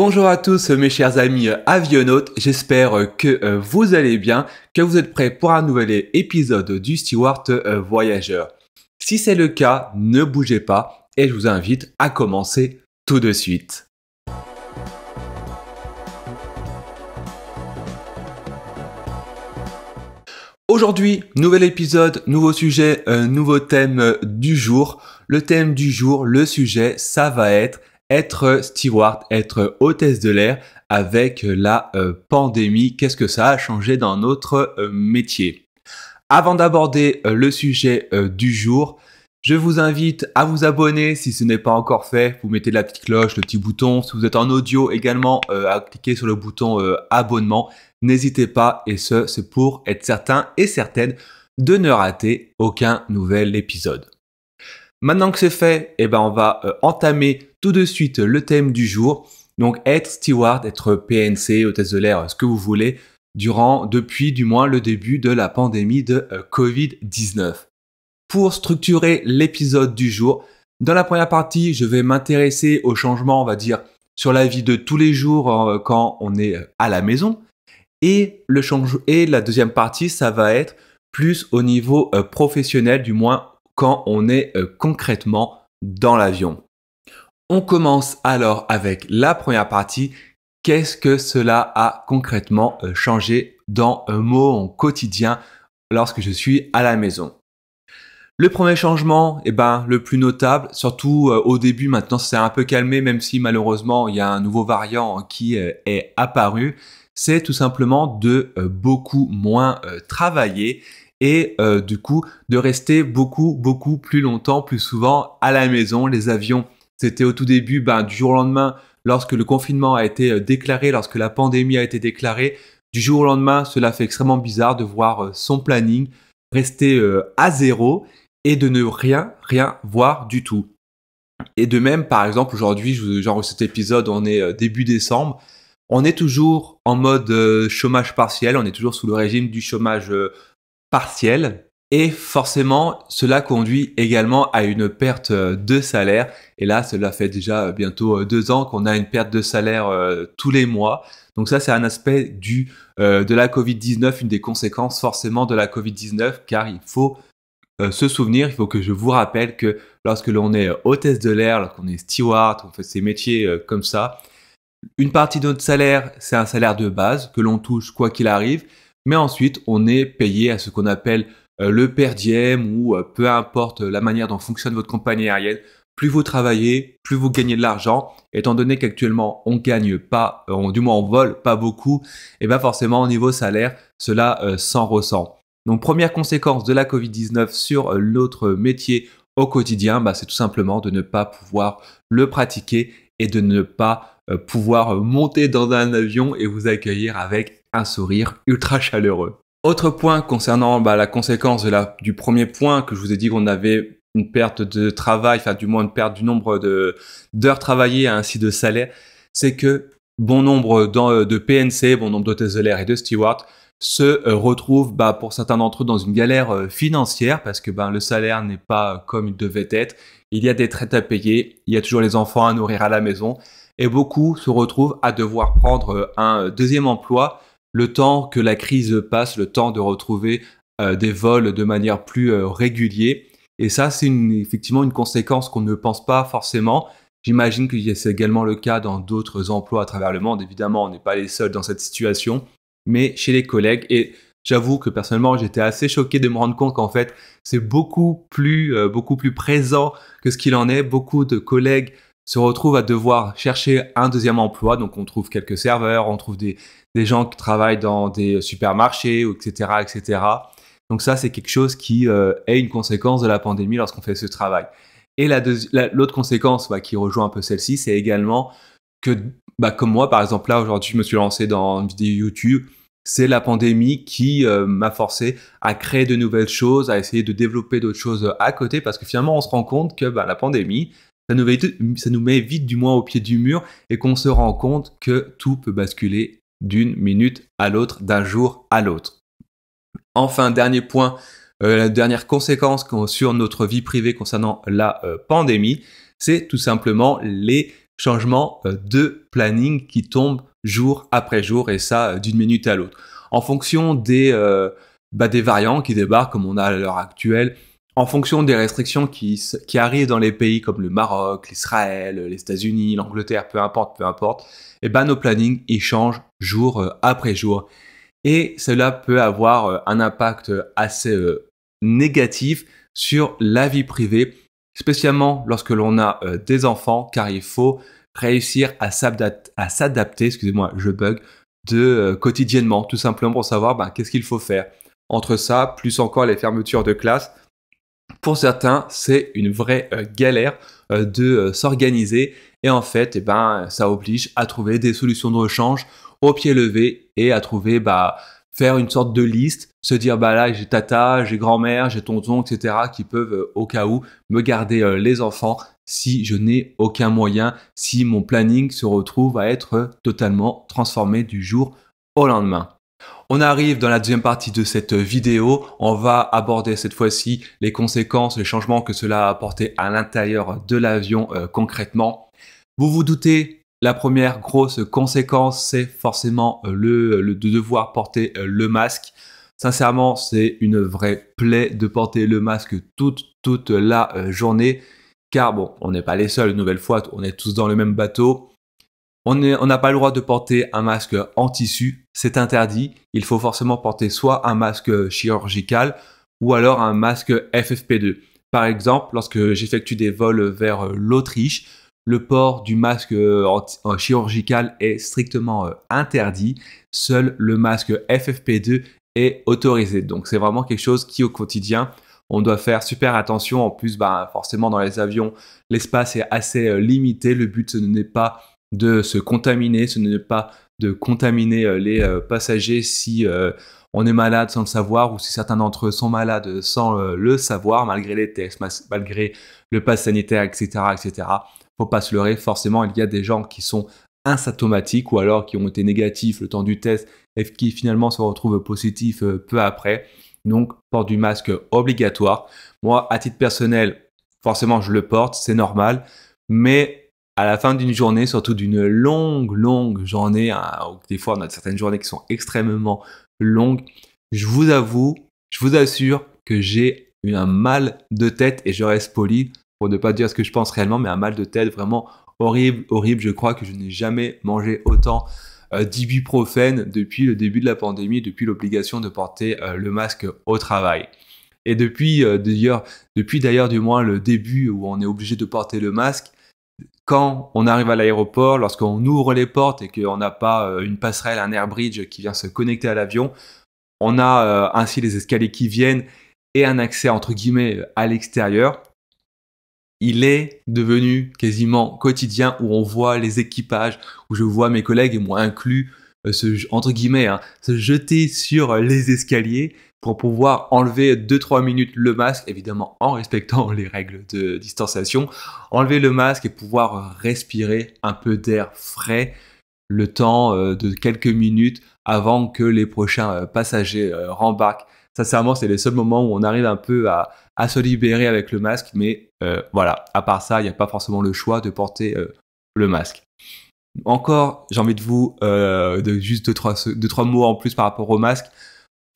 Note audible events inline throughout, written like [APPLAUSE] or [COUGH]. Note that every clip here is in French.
Bonjour à tous mes chers amis avionautes, j'espère que euh, vous allez bien, que vous êtes prêts pour un nouvel épisode du Stewart euh, Voyageur. Si c'est le cas, ne bougez pas et je vous invite à commencer tout de suite. Aujourd'hui, nouvel épisode, nouveau sujet, euh, nouveau thème du jour. Le thème du jour, le sujet, ça va être être steward, être hôtesse de l'air avec la euh, pandémie. Qu'est-ce que ça a changé dans notre euh, métier Avant d'aborder euh, le sujet du jour, je vous invite à vous abonner si ce n'est pas encore fait. Vous mettez la petite cloche, le petit bouton. Si vous êtes en audio également, à cliquer sur le bouton abonnement. N'hésitez pas et ce, c'est pour être certain et certaine de ne rater aucun nouvel épisode. Maintenant que c'est fait, eh ben on va entamer tout de suite le thème du jour. Donc être steward, être PNC, hôtesse de l'air, ce que vous voulez, durant, depuis du moins le début de la pandémie de euh, Covid-19. Pour structurer l'épisode du jour, dans la première partie, je vais m'intéresser au changement, on va dire, sur la vie de tous les jours euh, quand on est euh, à la maison. Et, le change... et la deuxième partie, ça va être plus au niveau professionnel, du moins quand on est concrètement dans l'avion. On commence alors avec la première partie. Qu'est-ce que cela a concrètement euh, changé dans mon quotidien lorsque je suis à la maison le premier changement, eh ben, le plus notable, surtout euh, au début, maintenant c'est un peu calmé, même si malheureusement il y a un nouveau variant qui euh, est apparu, c'est tout simplement de beaucoup moins travailler et du coup de rester beaucoup, beaucoup plus longtemps, plus souvent à la maison. Les avions c'était au tout début, ben, du jour au lendemain, lorsque le confinement a été euh, déclaré, lorsque la pandémie a été déclarée, du jour au lendemain, cela fait extrêmement bizarre de voir euh, son planning rester euh, à zéro et de ne rien, rien voir du tout. Et de même, par exemple, aujourd'hui, genre cet épisode, on est début décembre, on est toujours en mode chômage partiel, on est toujours sous le régime du chômage partiel, et forcément, cela conduit également à une perte euh, de salaire. Et là, cela fait déjà euh, bientôt euh, deux ans qu'on a une perte de salaire tous les mois. Donc ça, c'est un aspect du, de la Covid-19, une des conséquences forcément de la Covid-19, car il faut se souvenir, il faut que je vous rappelle que lorsque l'on est hôtesse de l'air, lorsqu'on est steward, on fait ces métiers comme ça, une partie de notre salaire, c'est un salaire de base que l'on touche quoi qu'il arrive, mais ensuite, on est payé à ce qu'on appelle euh, le perdième diem ou euh, peu importe euh, la manière dont fonctionne votre compagnie aérienne, plus vous travaillez, plus vous gagnez de l'argent. Étant donné qu'actuellement on gagne pas, du moins on vole pas beaucoup, et eh bien forcément au niveau salaire, cela s'en ressent. Donc première conséquence de la Covid-19 sur l'autre métier au quotidien, bah, c'est tout simplement de ne pas pouvoir le pratiquer et de ne pas pouvoir monter dans un avion et vous accueillir avec un sourire ultra chaleureux. Autre point concernant bah, la conséquence de la, du premier point que je vous ai dit qu'on avait une perte de travail, enfin du moins une perte du nombre d'heures travaillées ainsi de salaire, c'est que bon nombre de PNC, bon nombre d'hôtesses de l'air et de stewards se euh, retrouvent bah, pour certains d'entre eux dans une galère euh, financière parce que ben, le salaire n'est pas comme il devait être, il y a des traites à payer, il y a toujours les enfants à nourrir à la maison et beaucoup se retrouvent à devoir prendre euh, un deuxième emploi le temps que la crise passe, le temps de retrouver euh, des vols de manière plus euh, régulière. Et ça, c'est effectivement une conséquence qu'on ne pense pas forcément. J'imagine que c'est également le cas dans d'autres emplois à travers le monde. Évidemment, on n'est pas les seuls dans cette situation, mais chez les collègues. Et j'avoue que personnellement, j'étais assez choqué de me rendre compte qu'en fait, c'est beaucoup plus, euh, beaucoup plus présent que ce qu'il en est. Beaucoup de collègues se retrouve à devoir chercher un deuxième emploi. Donc, on trouve quelques serveurs, on trouve des, gens qui travaillent dans des supermarchés, etc., etc. Donc ça, c'est quelque chose qui euh, est une conséquence de la pandémie lorsqu'on fait ce travail. Et l'autre conséquence bah, qui rejoint un peu celle-ci, c'est également que, bah, comme moi, par exemple, là, aujourd'hui, je me suis lancé dans une vidéo YouTube. C'est la pandémie qui euh, m'a forcé à créer de nouvelles choses, à essayer de développer d'autres choses à côté, parce que finalement, on se rend compte que bah, la pandémie, ça nous, met, vite du moins au pied du mur et qu'on se rend compte que tout peut basculer d'une minute à l'autre, d'un jour à l'autre. Enfin, dernier point, euh, la dernière conséquence sur notre vie privée concernant la euh, pandémie, c'est tout simplement les changements euh, de planning qui tombent jour après jour et ça d'une minute à l'autre. En fonction bah, des variants qui débarquent comme on a à l'heure actuelle, en fonction des restrictions qui, qui arrivent dans les pays comme le Maroc, l'Israël, euh, les États-Unis, l'Angleterre, peu importe, peu importe, eh ben nos plannings ils changent jour euh, après jour. Et cela peut avoir euh, un impact assez négatif sur la vie privée, spécialement lorsque l'on a des enfants, car il faut réussir à s'adapter, excusez-moi, je bug, de quotidiennement, tout simplement pour savoir ben, qu'est-ce qu'il faut faire. Entre ça, plus encore les fermetures de classe, pour certains, c'est une vraie euh, galère euh, de euh, s'organiser. Et en fait, eh ben, ça oblige à trouver des solutions de rechange au pied levé et à trouver, bah, faire une sorte de liste, se dire, bah là, j'ai tata, j'ai grand-mère, j'ai tonton, etc., qui peuvent, au cas où, me garder les enfants si je n'ai aucun moyen, si mon planning se retrouve à être totalement transformé du jour au lendemain. On arrive dans la deuxième partie de cette vidéo. On va aborder cette fois-ci les conséquences, les changements que cela a apporté à l'intérieur de l'avion euh, concrètement. Vous vous doutez, la première grosse conséquence, c'est forcément euh, le, de devoir porter euh, le masque. Sincèrement, c'est une vraie plaie de porter le masque toute, toute la journée. Car bon, on n'est pas les seuls, une nouvelle fois, on est tous dans le même bateau. On n'a pas le droit de porter un masque en tissu, c'est interdit. Il faut forcément porter soit un masque chirurgical ou alors un masque FFP2. Par exemple, lorsque j'effectue des vols vers l'Autriche, le port du masque euh, euh, chirurgical est strictement euh, interdit. Seul le masque FFP2 est autorisé. Donc c'est vraiment quelque chose qui au quotidien, on doit faire super attention. En plus, ben, forcément, dans les avions, l'espace est assez limité. Le but, ce n'est pas de se contaminer, ce n'est pas de contaminer euh, les euh, passagers si euh, on est malade sans le savoir ou si certains d'entre eux sont malades sans le savoir, malgré les tests, malgré le pass sanitaire, etc., etc. Faut pas se leurrer, forcément, il y a des gens qui sont asymptomatiques ou alors qui ont été négatifs le temps du test et qui finalement se retrouvent positifs peu après. Donc, port du masque obligatoire. Moi, à titre personnel, forcément, je le porte, c'est normal. Mais à la fin d'une journée, surtout d'une longue, longue journée, hein, des fois on a certaines journées qui sont extrêmement longues, je vous avoue, je vous assure que j'ai eu un mal de tête et je reste poli pour ne pas dire ce que je pense réellement, mais un mal de tête vraiment horrible, horrible. Je crois que je n'ai jamais mangé autant euh, d'ibuprofène depuis le début de la pandémie, depuis l'obligation de porter euh, le masque au travail. Et depuis euh, d'ailleurs, depuis d'ailleurs du moins le début où on est obligé de porter le masque, quand on arrive à l'aéroport, lorsqu'on ouvre les portes et qu'on n'a pas euh, une passerelle, un airbridge qui vient se connecter à l'avion, on a euh, ainsi les escaliers qui viennent et un accès entre guillemets à l'extérieur. Il est devenu quasiment quotidien où on voit les équipages, où je vois mes collègues et moi inclus euh, entre guillemets, hein, se jeter sur les escaliers pour pouvoir enlever 2-3 minutes le masque, évidemment en respectant [LAUGHS] les règles de distanciation, enlever le masque et pouvoir respirer un peu d'air frais le temps euh, de quelques minutes avant que les prochains euh, passagers euh, rembarquent. Sincèrement, c'est les seuls moments où on arrive un peu à, se libérer avec le masque, mais voilà, à part ça, il n'y a pas forcément le choix de porter le masque. Encore, j'ai envie de vous, de juste deux trois, deux, trois mots en plus par rapport au masque.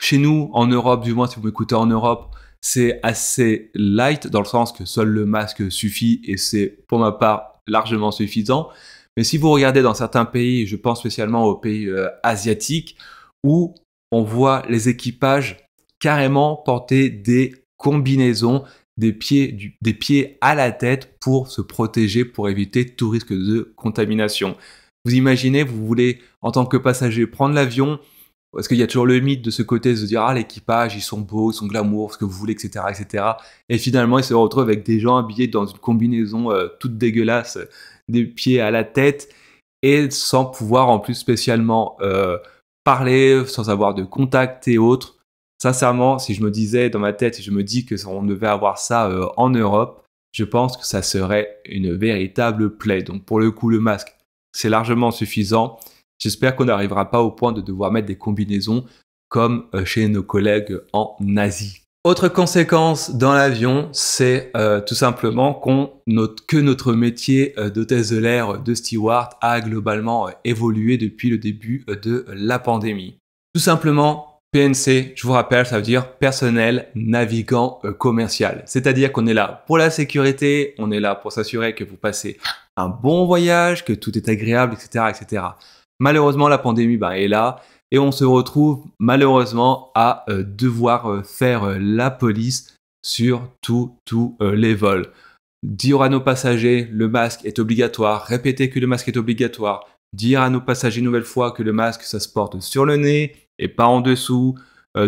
Chez nous, en Europe, du moins si vous m'écoutez en Europe, c'est assez light dans le sens que seul le masque suffit et c'est pour ma part largement suffisant. Mais si vous regardez dans certains pays, je pense spécialement aux pays euh, asiatiques, où on voit les équipages carrément porter des combinaisons des pieds à la tête pour se protéger, pour éviter tout risque de contamination. Vous imaginez, vous voulez en tant que passager prendre l'avion, parce qu'il y a toujours le mythe de ce côté de se dire, ah, l'équipage, ils sont beaux, ils sont glamour, ce que vous voulez, etc., etc. Et finalement, ils se retrouvent avec des gens habillés dans une combinaison euh, toute dégueulasse, euh, des pieds à la tête, et sans pouvoir en plus spécialement euh, parler, sans avoir de contact et autres. Sincèrement, si je me disais dans ma tête, si je me dis que on devait avoir ça en Europe, je pense que ça serait une véritable plaie. Donc pour le coup, le masque, c'est largement suffisant. J'espère qu'on n'arrivera pas au point de devoir mettre des combinaisons comme euh, chez nos collègues en Asie. Autre conséquence dans l'avion, c'est euh, tout simplement que notre métier euh, d'hôtesse de l'air de steward a globalement évolué depuis le début de la pandémie. Tout simplement, PNC, je vous rappelle, ça veut dire personnel navigant commercial. C'est-à-dire qu'on est là pour la sécurité, on est là pour s'assurer que vous passez un bon voyage, que tout est agréable, etc., etc. Malheureusement, la pandémie bah, est là et on se retrouve malheureusement à euh, devoir euh, faire euh, la police sur tous les vols. Dire à nos passagers le masque est obligatoire, répéter que le masque est obligatoire, dire à nos passagers une nouvelle fois que le masque ça se porte sur le nez et pas en dessous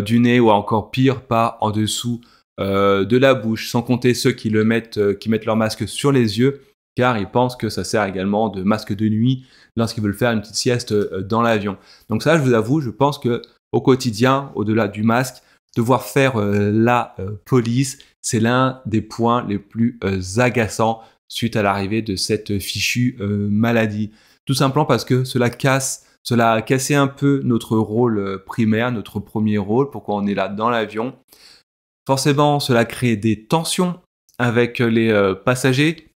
du nez ou encore pire pas en dessous de la bouche, sans compter ceux qui le mettent, qui mettent leur masque sur les yeux car ils pensent que ça sert également de masque de nuit lorsqu'ils veulent faire une petite sieste euh, dans l'avion. Donc ça, je vous avoue, je pense que au quotidien, au-delà du masque, devoir faire euh, la euh, police, c'est l'un des points les plus agaçants suite à l'arrivée de cette fichue maladie. Tout simplement parce que cela casse, cela a cassé un peu notre rôle primaire, notre premier rôle, pourquoi on est là dans l'avion. Forcément, cela crée des tensions avec les passagers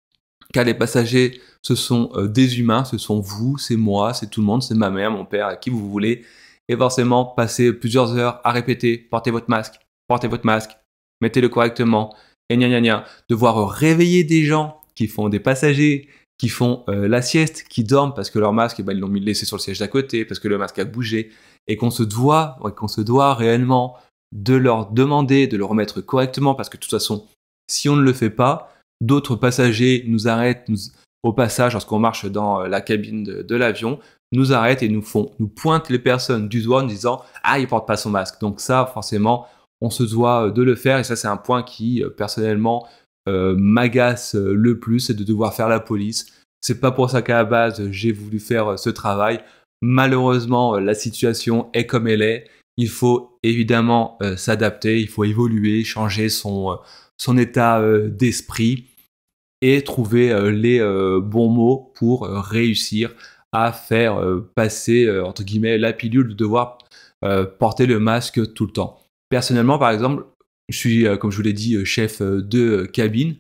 car les passagers, ce sont euh, des humains, ce sont vous, c'est moi, c'est tout le monde, c'est ma mère, mon père, qui vous voulez. Et forcément, passer plusieurs heures à répéter, portez votre masque, portez votre masque, mettez-le correctement, et gna gna gna. Devoir réveiller des gens qui font des passagers, qui font euh, la sieste, qui dorment parce que leur masque, eh ben, ils l'ont laissé sur le siège d'à côté, parce que le masque a bougé, et qu'on se doit, qu'on se doit réellement de leur demander de le remettre correctement, parce que de toute façon, si on ne le fait pas, D'autres passagers nous arrêtent au passage lorsqu'on marche dans euh, la cabine de, l'avion, nous arrêtent et nous font, nous pointent les personnes du doigt en disant ah il porte pas son masque. Donc ça forcément on se doit euh, de le faire et ça c'est un point qui euh, personnellement m'agace le plus, c'est de devoir faire la police. C'est pas pour ça qu'à la base j'ai voulu faire ce travail. Malheureusement la situation est comme elle est il faut évidemment euh, s'adapter, il faut évoluer, changer son, euh, son état euh, d'esprit et trouver les bons mots pour réussir à faire passer, entre guillemets, la pilule de devoir porter le masque tout le temps. Personnellement, par exemple, je suis, comme je vous l'ai dit, chef de cabine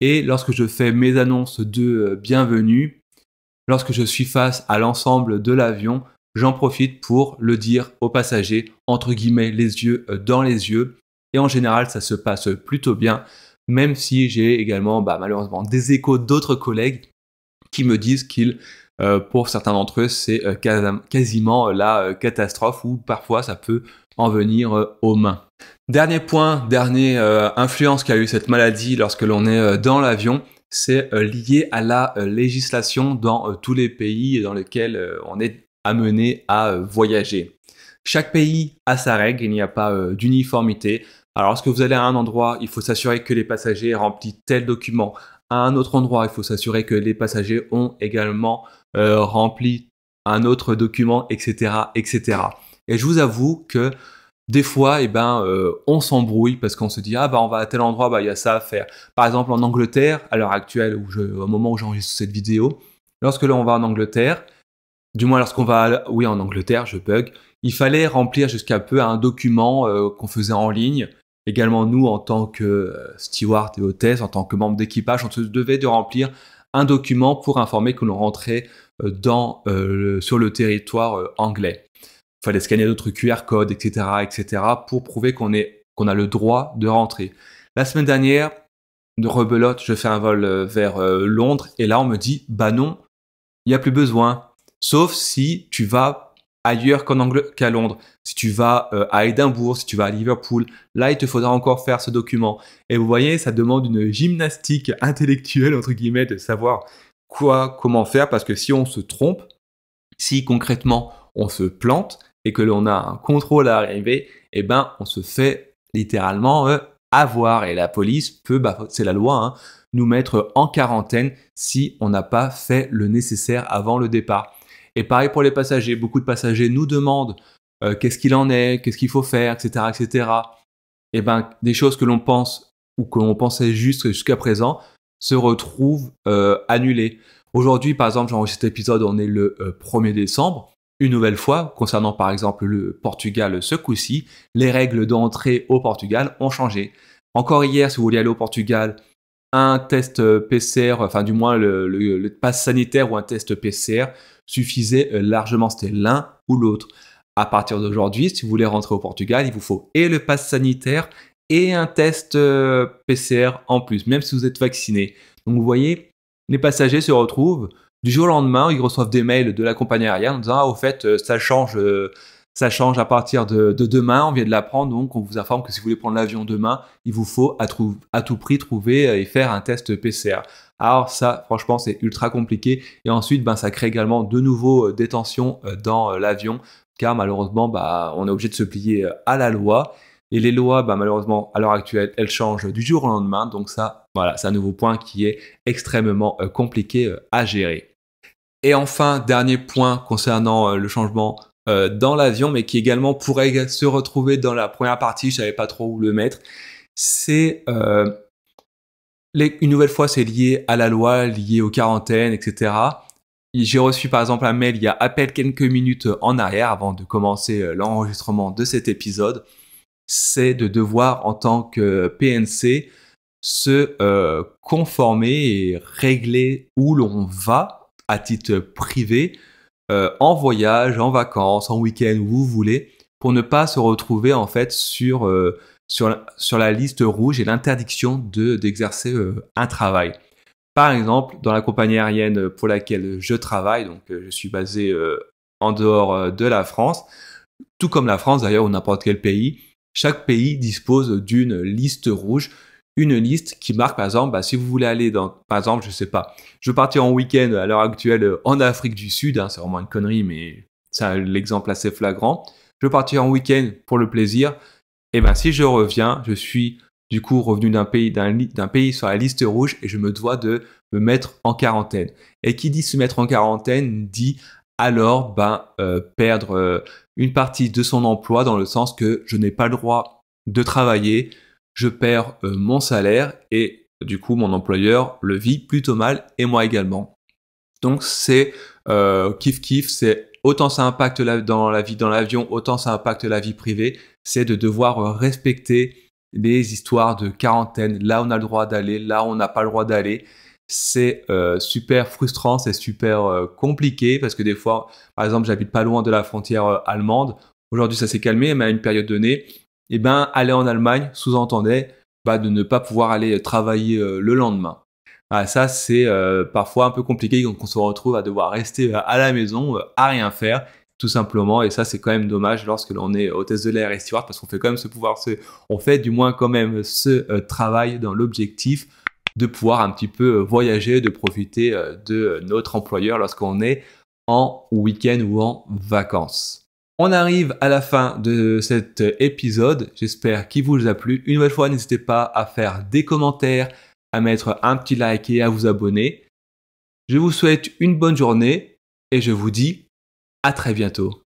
et lorsque je fais mes annonces de bienvenue, lorsque je suis face à l'ensemble de l'avion, j'en profite pour le dire aux passagers, entre guillemets, les yeux euh, dans les yeux. Et en général, ça se passe plutôt bien, même si j'ai également bah, malheureusement des échos d'autres collègues qui me disent qu'il, euh, pour certains d'entre eux, c'est euh, quasiment la catastrophe ou parfois ça peut en venir aux mains. Dernier point, dernière influence qu'a eu cette maladie lorsque l'on est dans l'avion, c'est lié à la législation dans tous les pays dans lesquels on est mener, à euh, voyager. Chaque pays a sa règle, il n'y a pas euh, d'uniformité. Alors lorsque vous allez à un endroit, il faut s'assurer que les passagers remplissent tel document. À un autre endroit, il faut s'assurer que les passagers ont également euh, rempli un autre document, etc., etc. Et je vous avoue que des fois, eh ben, on s'embrouille parce qu'on se dit ah bah on va à tel endroit, bah il y a ça à faire. Par exemple en Angleterre, à l'heure actuelle, au moment où j'enregistre cette vidéo, lorsque l'on va en Angleterre, du moins lorsqu'on va, oui, en Angleterre, je bug, il fallait remplir jusqu'à peu un document euh, qu'on faisait en ligne. Également, nous, en tant que euh, steward et hôtesse, en tant que membre d'équipage, on se devait de remplir un document pour informer que l'on rentrait euh, dans, sur le territoire anglais. Il fallait scanner d'autres QR codes, etc., etc., pour prouver qu'on qu'on a le droit de rentrer. La semaine dernière, de rebelote, je fais un vol vers Londres et là on me dit bah non, il n'y a plus besoin sauf si tu vas ailleurs qu'en Angleterre, qu'à Londres. Si tu vas euh, à Édimbourg, si tu vas à Liverpool, là, il te faudra encore faire ce document. Et vous voyez, ça demande une gymnastique intellectuelle, entre guillemets, de savoir quoi, comment faire, parce que si on se trompe, si concrètement on se plante et que l'on a un contrôle à arriver, eh ben, on se fait littéralement euh, avoir. Et la police peut, bah, c'est la loi, hein, nous mettre en quarantaine si on n'a pas fait le nécessaire avant le départ. Et pareil pour les passagers, beaucoup de passagers nous demandent euh, qu'est-ce qu'il en est, qu'est-ce qu'il faut faire, etc., etc. Et eh ben, des choses que l'on pense ou que l'on pensait juste jusqu'à présent se retrouvent euh, annulées. Aujourd'hui, par exemple, j'enregistre cet épisode, on est le 1er euh, décembre. Une nouvelle fois, concernant par exemple le Portugal ce coup-ci, les règles d'entrée au Portugal ont changé. Encore hier, si vous voulez aller au Portugal, un test PCR, enfin du moins le pass sanitaire ou un test PCR suffisait euh, largement. C'était l'un ou l'autre. À partir d'aujourd'hui, si vous voulez rentrer au Portugal, il vous faut et le pass sanitaire et un test euh, PCR en plus, même si vous êtes vacciné. Donc vous voyez, les passagers se retrouvent du jour au lendemain, ils reçoivent des mails de la compagnie aérienne en disant ah au fait euh, ça change, ça change à partir de, demain, on vient de l'apprendre donc on vous informe que si vous voulez prendre l'avion demain, il vous faut à tout prix trouver et faire un test PCR. Alors ça, franchement, c'est ultra compliqué. Et ensuite, ben, ça crée également de nouveaux euh, détentions euh, dans euh, l'avion, car malheureusement, bah, on est obligé de se plier à la loi. Et les lois, bah, malheureusement, à l'heure actuelle, elles changent du jour au lendemain. Donc ça, voilà, c'est un nouveau point qui est extrêmement compliqué à gérer. Et enfin, dernier point concernant le changement dans l'avion, mais qui également pourrait se retrouver dans la première partie, je ne savais pas trop où le mettre, c'est une nouvelle fois, c'est lié à la loi, lié aux quarantaines, etc. J'ai reçu par exemple un mail il y a à peine quelques minutes en arrière, avant de commencer euh, l'enregistrement de cet épisode, c'est de devoir en tant que PNC se euh, conformer et régler où l'on va à titre privé, euh, en voyage, en vacances, en week-end, où vous voulez, pour ne pas se retrouver en fait sur sur la, liste rouge et l'interdiction d'exercer euh, un travail. Par exemple, dans la compagnie aérienne pour laquelle je travaille, donc euh, je suis basé euh, en dehors de la France, tout comme la France d'ailleurs ou n'importe quel pays, chaque pays dispose d'une liste rouge, une liste qui marque par exemple, bah, si vous voulez aller dans, par exemple, je sais pas, je veux partir en week-end à l'heure actuelle en Afrique du Sud, hein, c'est vraiment une connerie, mais c'est l'exemple assez flagrant. Je veux partir en week-end pour le plaisir, et eh bien, si je reviens, je suis du coup revenu d'un pays, d'un pays sur la liste rouge et je me dois de me mettre en quarantaine. Et qui dit se mettre en quarantaine dit alors ben, euh, perdre euh, une partie de son emploi dans le sens que je n'ai pas le droit de travailler, je perds euh, mon salaire et du coup mon employeur le vit plutôt mal et moi également. Donc c'est kiff kiff, c'est autant ça impacte dans la vie dans l'avion, autant ça impacte la vie privée, c'est de devoir euh, respecter les histoires de quarantaine. Là, on a le droit d'aller, là, on n'a pas le droit d'aller. C'est euh, super frustrant, c'est super euh, compliqué parce que des fois, par exemple, j'habite pas loin de la frontière allemande. Aujourd'hui, ça s'est calmé, mais à une période donnée, eh ben, aller en Allemagne sous-entendait bah, de ne pas pouvoir aller travailler le lendemain. Ah, ça, c'est euh, parfois un peu compliqué quand on se retrouve à devoir rester euh, à la maison, euh, à rien faire, tout simplement. Et ça, c'est quand même dommage lorsque l'on est hôtesse de l'air et steward parce qu'on fait quand même ce pouvoir, on fait du moins quand même ce travail dans l'objectif de pouvoir un petit peu voyager, de profiter de notre employeur lorsqu'on est en week-end ou en vacances. On arrive à la fin de cet épisode. J'espère qu'il vous a plu. Une nouvelle fois, n'hésitez pas à faire des commentaires, à mettre un petit like et à vous abonner. Je vous souhaite une bonne journée et je vous dis à très bientôt.